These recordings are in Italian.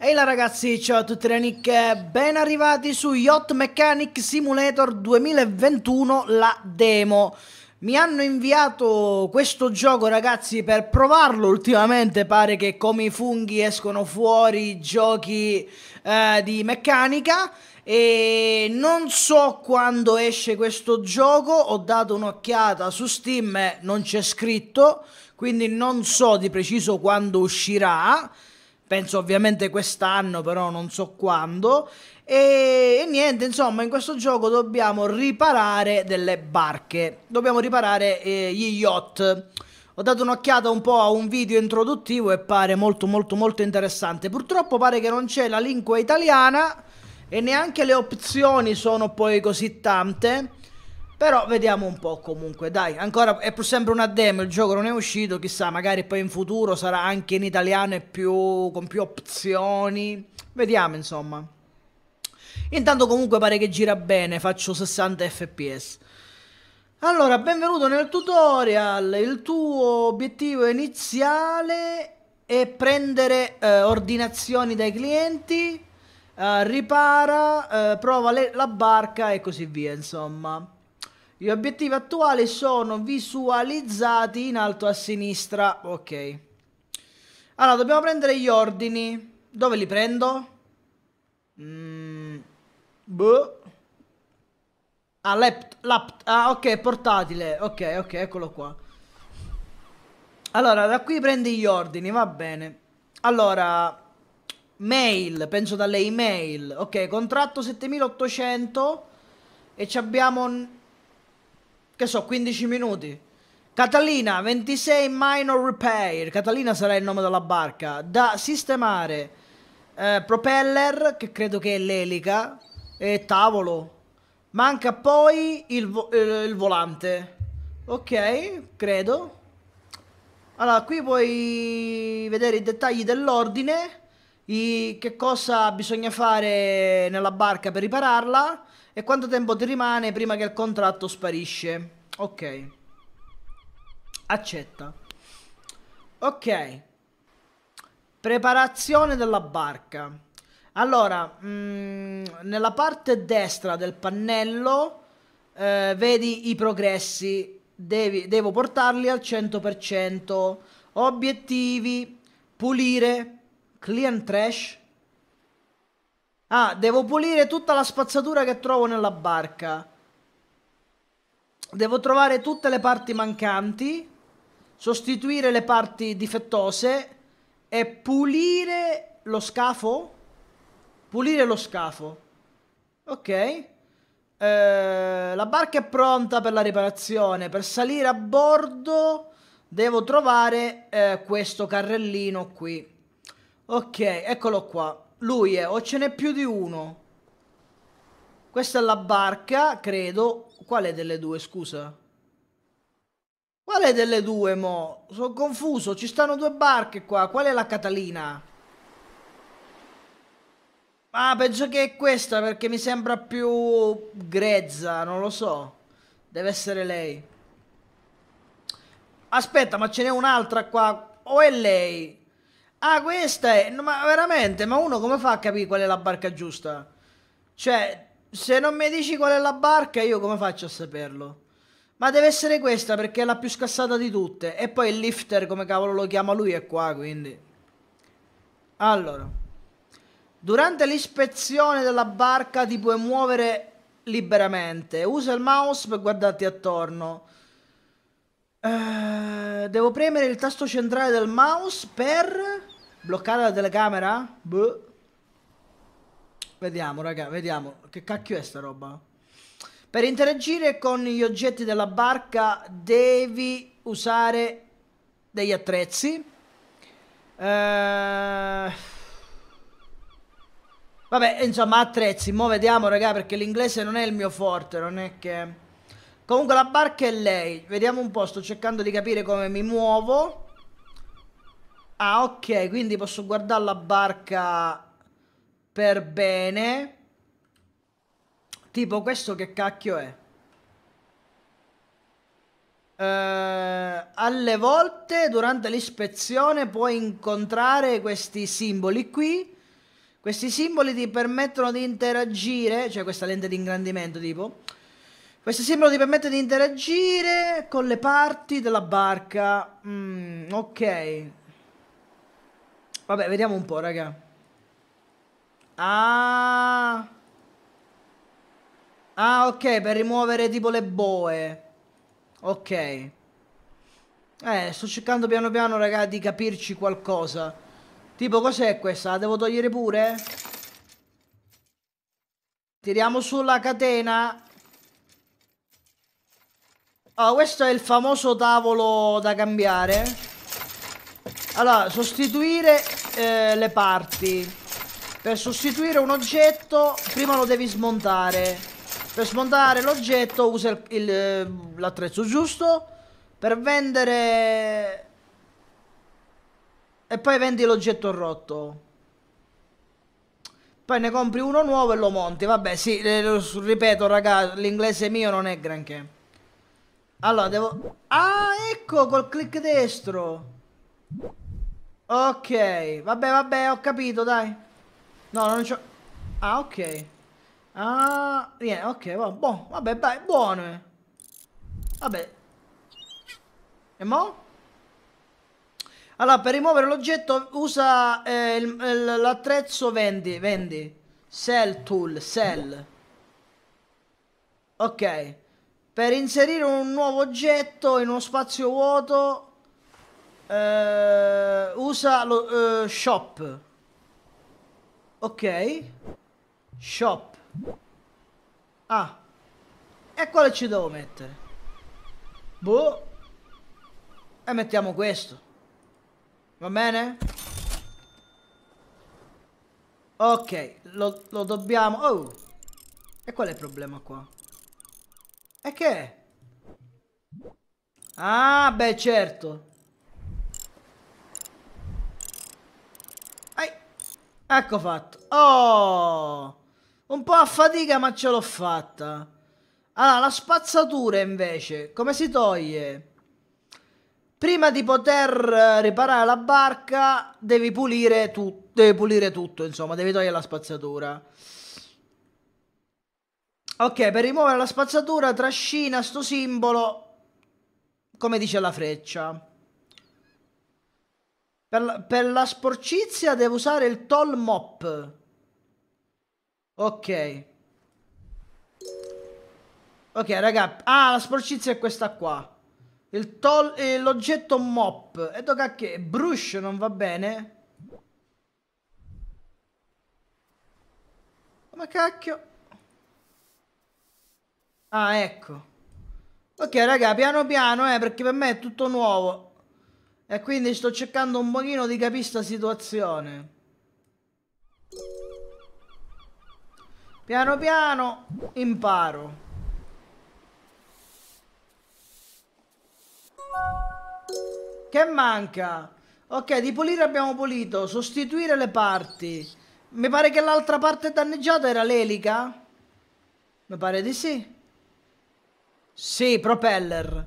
Ehi hey là ragazzi, ciao a tutti le nicche, ben arrivati su Yacht Mechanic Simulator 2021, la demo. Mi hanno inviato questo gioco ragazzi per provarlo ultimamente, pare che come i funghi escono fuori giochi eh, di meccanica e non so quando esce questo gioco, ho dato un'occhiata su Steam, non c'è scritto, quindi non so di preciso quando uscirà penso ovviamente quest'anno, però non so quando. E, e, niente, insomma, in questo gioco dobbiamo riparare delle barche, dobbiamo riparare eh, gli yacht. Ho dato un'occhiata un po' a un video introduttivo e pare molto molto molto interessante. Purtroppo pare che non c'è la lingua italiana e neanche le opzioni sono poi così tante. Però vediamo un po' comunque, dai, ancora è sempre una demo, il gioco non è uscito, chissà, magari poi in futuro sarà anche in italiano e più, con più opzioni, vediamo insomma. Intanto comunque pare che gira bene, faccio 60 fps. Allora, benvenuto nel tutorial, il tuo obiettivo iniziale è prendere eh, ordinazioni dai clienti, eh, ripara, eh, prova la barca e così via, insomma. Gli obiettivi attuali sono visualizzati in alto a sinistra. Ok. Allora, dobbiamo prendere gli ordini. Dove li prendo? Mm, boh. Ah, lap, lap, ah, ok, portatile. Ok, ok, eccolo qua. Allora, da qui prendi gli ordini, va bene. Allora, mail, penso dalle email. Ok, contratto 7800 e ci abbiamo che so, 15 minuti. Catalina, 26 minor repair. Catalina sarà il nome della barca. Da sistemare. Eh, propeller, che credo che è l'elica. E tavolo. Manca poi il, vo eh, il volante. Ok, credo. Allora, qui puoi vedere i dettagli dell'ordine, che cosa bisogna fare nella barca per ripararla, e quanto tempo ti rimane prima che il contratto sparisce? Ok. Accetta. Ok. Preparazione della barca. Allora, mh, mm, nella parte destra del pannello eh, vedi i progressi. Devi, devo portarli al 100%. Obiettivi, pulire, clean trash, Ah, devo pulire tutta la spazzatura che trovo nella barca. Devo trovare tutte le parti mancanti, sostituire le parti difettose e pulire lo scafo. Pulire lo scafo. Ok. Eh, la barca è pronta per la riparazione. Per salire a bordo devo trovare eh, questo carrellino qui. Ok, eccolo qua. Lui è, o ce n'è più di uno. Questa è la barca, credo. Quale delle due, scusa? Quale delle due, mo? Sono confuso, ci stanno due barche qua. Qual è la Catalina? Ah, penso che è questa perché mi sembra più grezza, non lo so. Deve essere lei. Aspetta, ma ce n'è un'altra qua. O è lei? Ah, questa è... ma veramente? Ma uno come fa a capire qual è la barca giusta? Cioè, se non mi dici qual è la barca, io come faccio a saperlo? Ma deve essere questa perché è la più scassata di tutte. E poi il lifter, come cavolo lo chiama lui, è qua, quindi... Allora. Durante l'ispezione della barca ti puoi muovere liberamente. Usa il mouse per guardarti attorno. Eh, devo premere il tasto centrale del mouse per bloccare la telecamera? Boh. Vediamo, raga, vediamo. Che cacchio è sta roba? Per interagire con gli oggetti della barca devi usare degli attrezzi. Uh... Vabbè, insomma, attrezzi. Mo' vediamo, raga, perché l'inglese non è il mio forte, non è che... Comunque la barca è lei. Vediamo un po', sto cercando di capire come mi muovo. Ah, ok, quindi posso guardare la barca per bene. Tipo, questo che cacchio è? Eh, alle volte durante l'ispezione puoi incontrare questi simboli qui. Questi simboli ti permettono di interagire, cioè questa lente di ingrandimento tipo, questo simbolo ti permette di interagire con le parti della barca. Mm, ok. Vabbè, vediamo un po', raga. Ah... Ah, ok, per rimuovere tipo le boe. Ok. Eh, sto cercando piano piano, raga, di capirci qualcosa. Tipo, cos'è questa? La devo togliere pure? Tiriamo sulla catena. Allora, ah, questo è il famoso tavolo da cambiare. Allora, sostituire eh, le parti. Per sostituire un oggetto, prima lo devi smontare. Per smontare l'oggetto usa eh, l'attrezzo giusto. Per vendere... E poi vendi l'oggetto rotto. Poi ne compri uno nuovo e lo monti. Vabbè, sì, eh, ripeto, raga, l'inglese mio non è granché. Allora, devo... Ah, ecco, col clic destro. Ok, vabbè, vabbè, ho capito, dai. No, non c'ho... Ah, ok. Ah, niente, ok, va, boh, vabbè, dai, buone. Vabbè. E mo'? Allora, per rimuovere l'oggetto usa eh, l'attrezzo vendi, vendi. Sell tool, sell. Ok per inserire un nuovo oggetto in uno spazio vuoto eh, usa lo eh, shop ok shop ah e quale ci devo mettere boh e mettiamo questo va bene ok lo, lo dobbiamo oh e qual è il problema qua e che è? Ah, beh, certo. Ai. Ecco fatto. Oh! Un po' a fatica, ma ce l'ho fatta. Allora, la spazzatura invece, come si toglie? Prima di poter eh, riparare la barca, devi pulire, tu devi pulire tutto, insomma, devi togliere la spazzatura. Ok, per rimuovere la spazzatura trascina sto simbolo, come dice la freccia. Per la, per la sporcizia devo usare il toll mop. Ok. Ok, raga. Ah, la sporcizia è questa qua. Il toll... Eh, L'oggetto mop. E do cacchio... Brush non va bene? Come cacchio? Ah, ecco. Ok, raga, piano piano, eh, perché per me è tutto nuovo. E quindi sto cercando un pochino di capire sta situazione. Piano piano imparo. Che manca? Ok, di pulire abbiamo pulito. Sostituire le parti. Mi pare che l'altra parte danneggiata era l'elica. Mi pare di sì. Sì, propeller.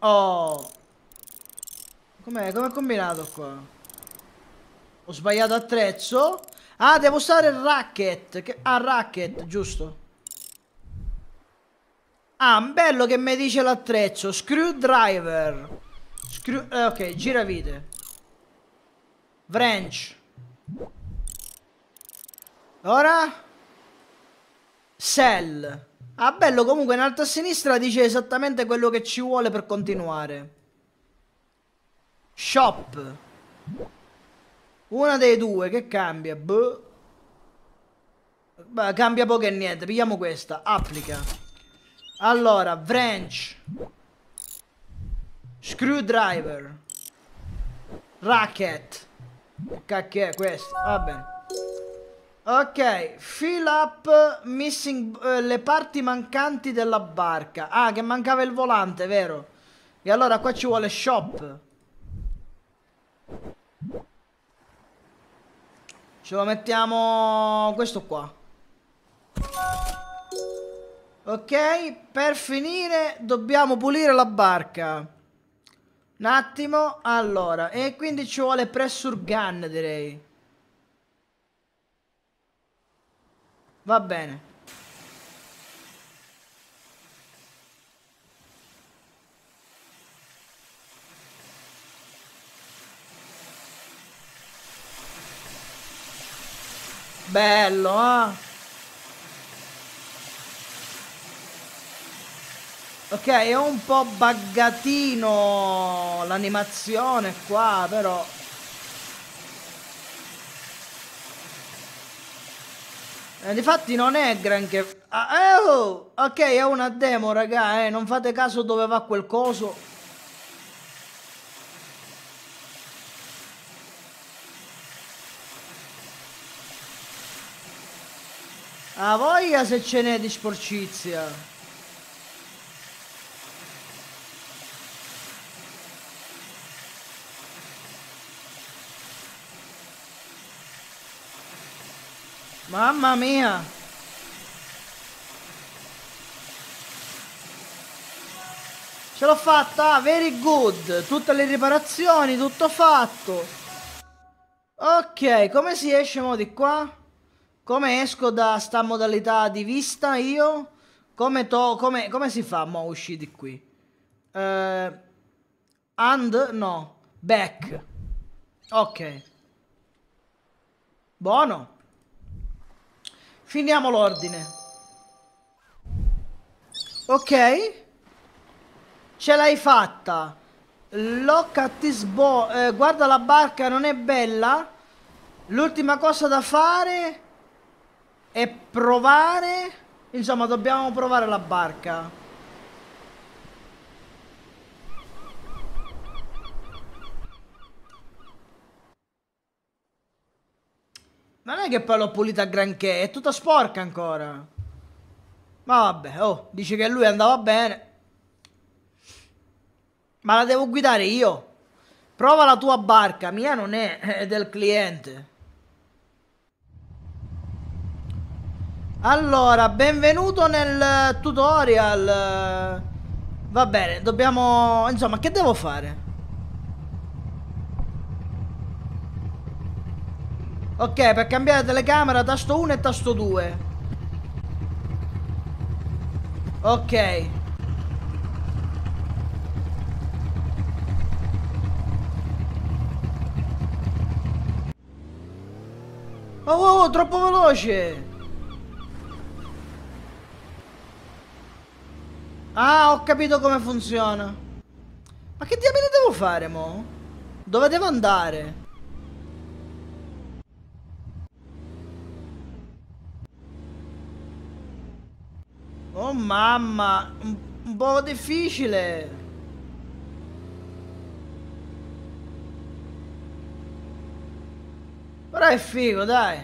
Oh. Com'è? Come è combinato qua? Ho sbagliato attrezzo. Ah, devo usare il racket. Che... Ah, racket, giusto. Ah, bello che mi dice l'attrezzo. Screwdriver. Screw... Eh, ok, giravite. Wrench. Ora... Cell. Ah, bello, comunque in alto a sinistra dice esattamente quello che ci vuole per continuare. Shop. Una dei due, che cambia? Boh. Beh, cambia poco e niente, pigliamo questa, applica. Allora, wrench. Screwdriver. Racket. Cacchio è questo? Va bene. Ok, fill up missing eh, le parti mancanti della barca. Ah, che mancava il volante, vero? E allora qua ci vuole shop. Ce lo mettiamo questo qua. Ok, per finire dobbiamo pulire la barca. Un attimo, allora, e quindi ci vuole pressure gun direi. Va bene. Bello, eh? Ok, è un po' baggatino l'animazione qua, però Eh, difatti non è granché... Ah, eh, oh! Ok, è una demo, raga, eh. Non fate caso dove va quel coso. A voglia se ce n'è di sporcizia. Mamma mia! Ce l'ho fatta, very good! Tutte le riparazioni, tutto fatto! Ok, come si esce mo di qua? Come esco da sta modalità di vista io? Come, to, come, come si fa mo uscire di qui? Uh, and? No. Back. Ok. Buono. Finiamo l'ordine. Ok. Ce l'hai fatta. Locca Tisbo. Eh, guarda la barca, non è bella. L'ultima cosa da fare è provare. Insomma, dobbiamo provare la barca. Non è che poi l'ho pulita granché, è tutta sporca ancora. Ma vabbè, oh, dice che lui andava bene. Ma la devo guidare io. Prova la tua barca, mia non è, è del cliente. Allora, benvenuto nel tutorial. Va bene, dobbiamo... Insomma, che devo fare? Ok, per cambiare telecamera tasto 1 e tasto 2. Ok. Oh, oh, oh, troppo veloce! Ah, ho capito come funziona. Ma che diamine devo fare, mo? Dove devo andare? Oh mamma, un, un po' difficile. Però è figo, dai.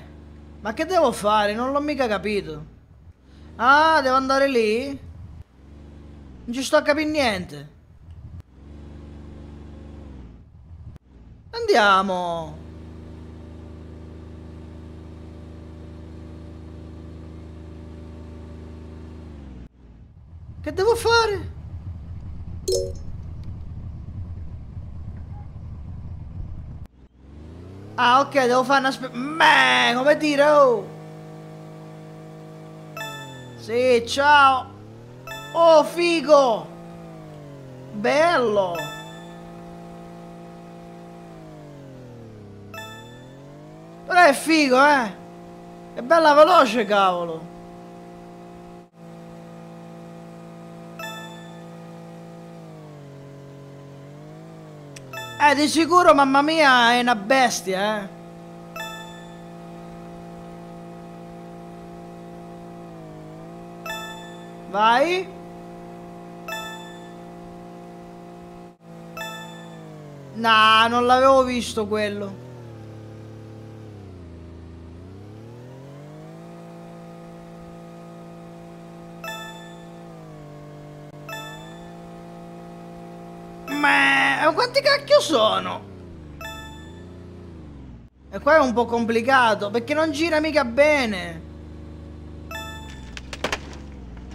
Ma che devo fare? Non l'ho mica capito. Ah, devo andare lì? Non ci sto a capire niente. Andiamo. Che devo fare? Ah, ok, devo fare una spe... Meh, come dire, oh! Sì, ciao! Oh, figo! Bello! Però è figo, eh! È bella veloce, cavolo! Eh, di sicuro mamma mia è una bestia, eh. Vai. No, nah, non l'avevo visto quello. quanti cacchio sono? E qua è un po' complicato, perché non gira mica bene.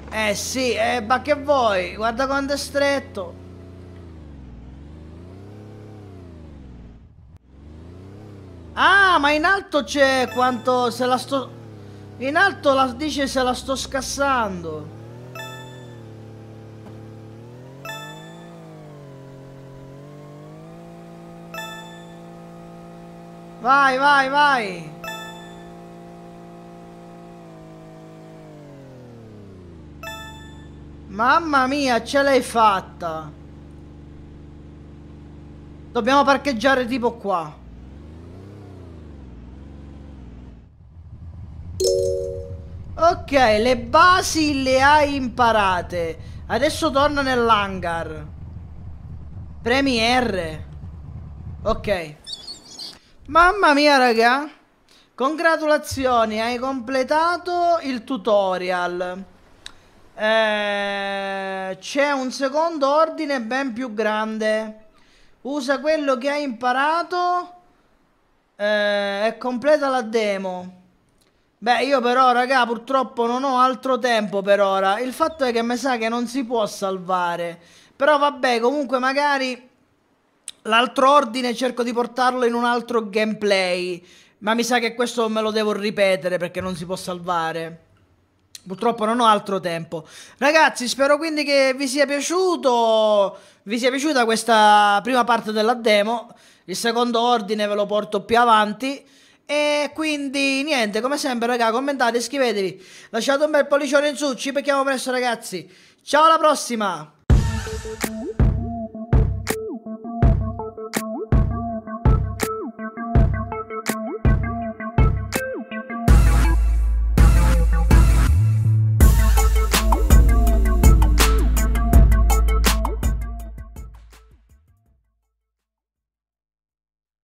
Eh sì, eh, ma che vuoi? Guarda quanto è stretto. Ah, ma in alto c'è quanto se la sto... In alto la dice se la sto scassando. Vai, vai, vai. Mamma mia, ce l'hai fatta. Dobbiamo parcheggiare tipo qua. Ok, le basi le hai imparate. Adesso torna nell'hangar. Premi R. Ok. Mamma mia raga, congratulazioni, hai completato il tutorial. Eh, C'è un secondo ordine ben più grande. Usa quello che hai imparato eh, e completa la demo. Beh, io però ora, raga, purtroppo non ho altro tempo per ora. Il fatto è che mi sa che non si può salvare. Però vabbè, comunque magari L'altro ordine cerco di portarlo in un altro gameplay, ma mi sa che questo me lo devo ripetere perché non si può salvare. Purtroppo non ho altro tempo. Ragazzi, spero quindi che vi sia piaciuto, vi sia piaciuta questa prima parte della demo. Il secondo ordine ve lo porto più avanti. E quindi niente, come sempre raga, commentate, iscrivetevi, lasciate un bel pollicione in su, ci becchiamo presto ragazzi. Ciao alla prossima!